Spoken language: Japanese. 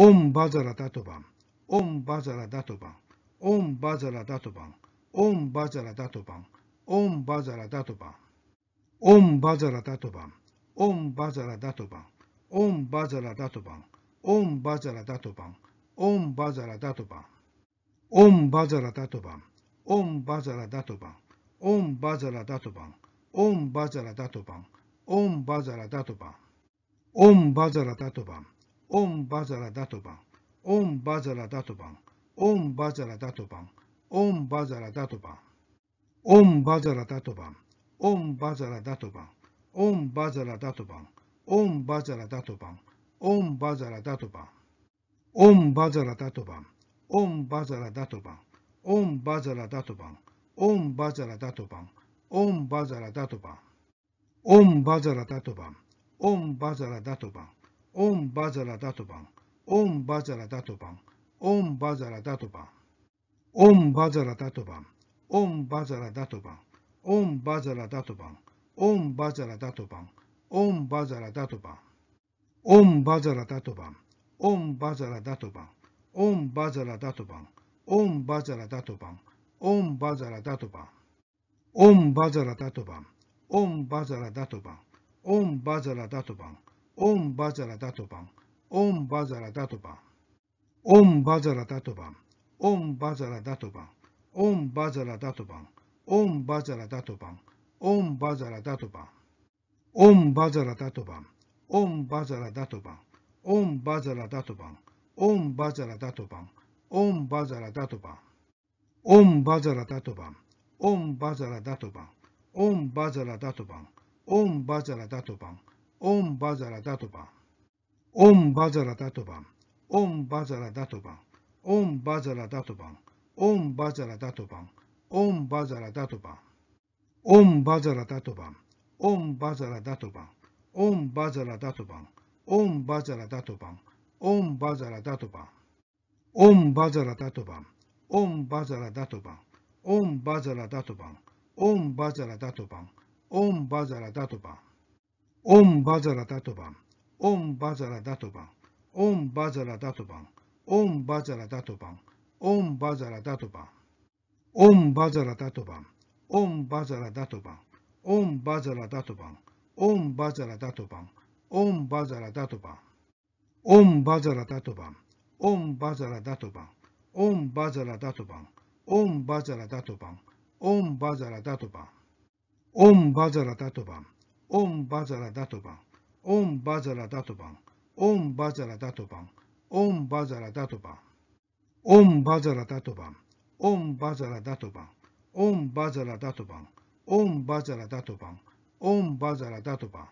オンバザラダトバン、オンバザラダトバン、オンバザラダトバン、オンバザラダトバン、オンバザラダトバン、オンバザラダトバン、オンバザラダトバン、オンバザラダトバン、オンバザラダトバン、オンバザラダトバン、オンバザラダトバン、オンバザラダトバン、オンバザラダトバン、オンバザラダトバン、オンバザラダトバン、オンバザラダトバン、オンバザラダトバン、オンバザラダトバン、オンバザラダトバン、オンバザラダトバン、オンバザラダトバン、オンバザラダトバン、オンバザラダトバン、オンバザラダトバン、オンバザラダトバン、オンバザラダトバン、オンバザラダトバン、オンバザラダトバン、オンバザラダトバン、オンバザラダトバン、オンバザラダトバン、オンバザラダトバン、オンバザラダトバン、オンバザラダトバン、オンバザラダトバン、オンバザラダトバン、オンバザラダトバン、オンバザラダトバン、オンバザラダトバン、オンバザラダトバン、オンバザラダトバン、オンバザラダトバン、オンバザラダトバン、オンバザラダトバン、オンバザラダトバン、オンバザラダトバン、オンバザラダトバン、オンバザラダトバン、옴 바자라 다토방 옴 바자라 다토방 옴 바자라 다토방 옴 바자라 다토방 옴 바자라 다토방 옴 바자라 다토방 옴 바자라 다토방 옴 바자라 다토방 옴 바자라 다토방 옴 바자라 다토방 옴 바자라 다토방 옴 바자라 다토방 옴 바자라 다토방 옴 바자라 다토방 옴 바자라 다토방 옴 바자라 다토방 オンバザラダトバン、オンバザラダトバン、オンバザラダトバン、オンバザラダトバン、オンバザラダトバン、オンバザラダトバン、オンバザラダトバン、オンバザラダトバン、オンバザラダトバン、オンバザラダトバン、オンバザラダトバン、オンバザラダトバン、オンバザラダトバン、オンバザラダトバン、オンバザラダトバン、オンバザラダトバン、オンバザラダトバン、オンバザラダトバン、オンバザラダトバン、オンバザラダトバン、オンバザラダトバン、オンバザラダトバン、オンバザラダトバン、オンバザラダトバン、オンバザラダトバン、オンバザラダトバン、オンバザラダトバン、オンバザラダトバン、オンバザラダトバン、オンバザラダトバン、オンバザラダトバン、オンバザラダトバン、オンバザラダトバン、オンバザラダトバン、オンバザラダトバン、オンバザラダトバン、オンバザラダトバン、オンバザラダトバン、オンバザラダトバン、オンバザラダトバン、オンバザラダトバン、